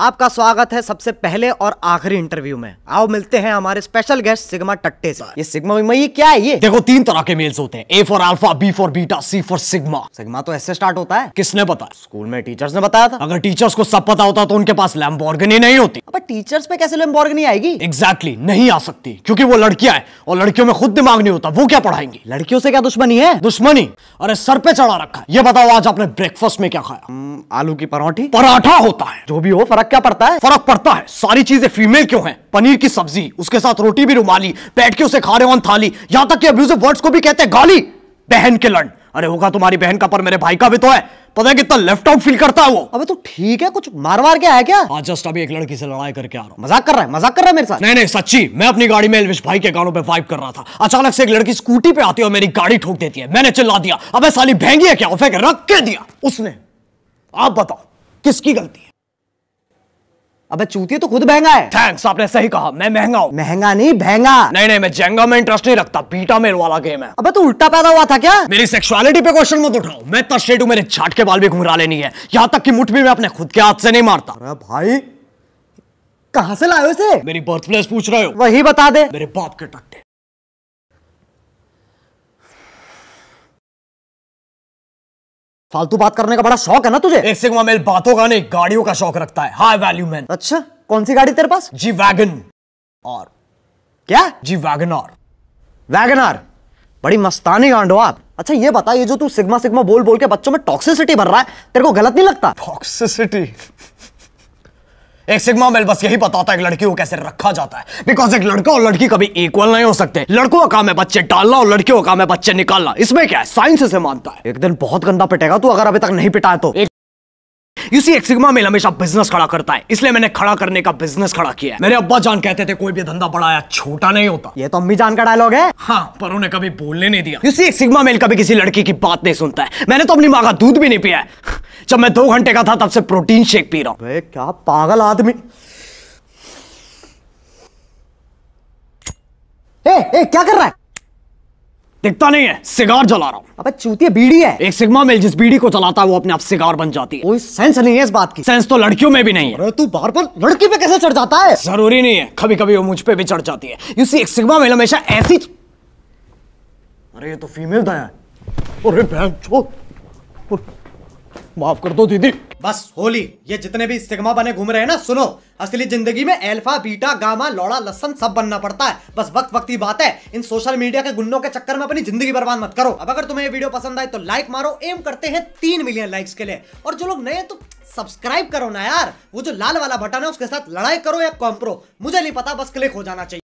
आपका स्वागत है सबसे पहले और आखिरी इंटरव्यू में आओ मिलते हैं हमारे स्पेशल गेस्ट सिग्मा टट्टे से ये सिग्मा में ये क्या है ये देखो तीन तरह के मेल्स होते हैं A for alpha B for beta C for sigma sigma तो ऐसे स्टार्ट होता है किसने बताया स्कूल में टीचर्स ने बताया था अगर टीचर्स को सब पता होता तो उनके पास लैम्बोर्गनी नहीं होती अब टीचर्स पे कैसे लैम्बोर्गनी आएगी एग्जैक्टली नहीं आ सकती क्योंकि वो लड़कियां हैं और लड़कियों में खुद दिमाग नहीं होता वो क्या पढ़ाएंगी लड़कियों से क्या दुश्मनी है दुश्मनी अरे सर पे चढ़ा रखा है ये बताओ आज आपने ब्रेकफास्ट में क्या खाया हम्म, आलू की पराठी पराठा होता है जो भी हो फर्क फर्क क्या पड़ता है फर्क पड़ता है सारी चीजें फीमेल क्यों हैं पनीर की सब्जी उसके साथ रोटी भी रुमाली बैठ के उसे खा रहे ऑन थाली यहां तक कि अब्यूजिव वर्ड्स को भी कहते हैं गाली बहन के लड़ अरे होगा तुम्हारी बहन का पर मेरे भाई का भी तो है पता है कितना लेफ्ट आउट फील करता है वो अबे तो ठीक है कुछ मार मार के आया क्या आज जस्ट हाँ, अभी एक लड़की से लड़ाई करके आ रहा हूँ मजाक कर रहा है मजाक कर रहा है मेरे साथ नहीं नहीं सच्ची मैं अपनी गाड़ी में एलविश भाई के गानों पे वाइब कर रहा था अचानक से एक लड़की स्कूटी पे आती है और मेरी गाड़ी ठोक देती है मैंने चिल्ला दिया अब साली भेंगी है क्या फेंक रख के दिया उसने आप बताओ किसकी गलती है अबे चूती तो खुद महंगा है थैंक्स आपने सही कहा मैं महंगा हूँ महंगा नहीं महंगा नहीं नहीं मैं जेंगा में इंटरेस्ट नहीं रखता पीटा मेल वाला गेम है अबे तो उल्टा पैदा हुआ था क्या मेरी सेक्सुअलिटी पे क्वेश्चन मत उठाओ मैं तो मेरे छाट के बाल भी घुमरा लेनी है यहाँ तक की मुठ भी मैं अपने खुद के हाथ से नहीं मारता अरे भाई कहाँ से लाए उसे इसे मेरी बर्थ प्लेस पूछ रहे हो वही बता दे मेरे बाप के टट्टे फालतू बात करने का बड़ा शौक है ना तुझे ऐसे मेल बातों का नहीं गाड़ियों का शौक रखता है हाई वैल्यू मैन अच्छा कौन सी गाड़ी तेरे पास जी वैगन और क्या जी वैगन और वैगन आर बड़ी मस्तानी गांडो आप अच्छा ये बता ये जो तू सिग्मा सिग्मा बोल बोल के बच्चों में टॉक्सिसिटी भर रहा है तेरे को गलत नहीं लगता टॉक्सिसिटी एक सिग्मा मेल बस यही बताता है एक लड़की को कैसे रखा जाता है बिकॉज एक लड़का और लड़की कभी इक्वल नहीं हो सकते लड़कों का काम है बच्चे डालना और लड़कियों का काम है बच्चे निकालना इसमें क्या है साइंस इसे मानता है एक दिन बहुत गंदा पिटेगा तू अगर अभी तक नहीं पिटाया तो एक यू एक सिग्मा मेल हमेशा बिजनेस खड़ा करता है इसलिए मैंने खड़ा करने का बिजनेस खड़ा किया मेरे अब्बा जान कहते थे कोई भी धंधा बड़ा या छोटा नहीं होता ये तो अम्मी जान का डायलॉग है हाँ पर उन्हें कभी बोलने नहीं दिया यू एक सिग्मा मेल कभी किसी लड़की की बात नहीं सुनता है मैंने तो अपनी माँ का दूध भी नहीं पिया है जब मैं दो घंटे का था तब से प्रोटीन शेक पी रहा हूँ क्या पागल आदमी ए, ए, क्या कर रहा है दिखता नहीं है सिगार जला रहा हूँ अबे चूतिया बीड़ी है एक सिग्मा मेल जिस बीड़ी को चलाता है वो अपने आप सिगार बन जाती है कोई सेंस नहीं है इस बात की सेंस तो लड़कियों में भी नहीं है अरे तू बार बार लड़की पे कैसे चढ़ जाता है जरूरी नहीं है कभी कभी वो मुझ पे भी चढ़ जाती है यू एक सिग्मा मेल हमेशा ऐसी अरे ये तो फीमेल दया है अरे बहन छोड़ माफ कर दो दीदी बस होली ये जितने भी सिग्मा बने घूम रहे हैं ना सुनो असली जिंदगी में एल्फा बीटा गामा लौड़ा लसन सब बनना पड़ता है बस वक्त वक्त की बात है इन सोशल मीडिया के गुंडों के चक्कर में अपनी जिंदगी बर्बाद मत करो अब अगर तुम्हें ये वीडियो पसंद आए तो लाइक मारो एम करते हैं तीन मिलियन लाइक्स के लिए और जो लोग नए हैं तो सब्सक्राइब करो ना यार वो जो लाल वाला बटन है उसके साथ लड़ाई करो या कॉम्प्रो मुझे नहीं पता बस क्लिक हो जाना चाहिए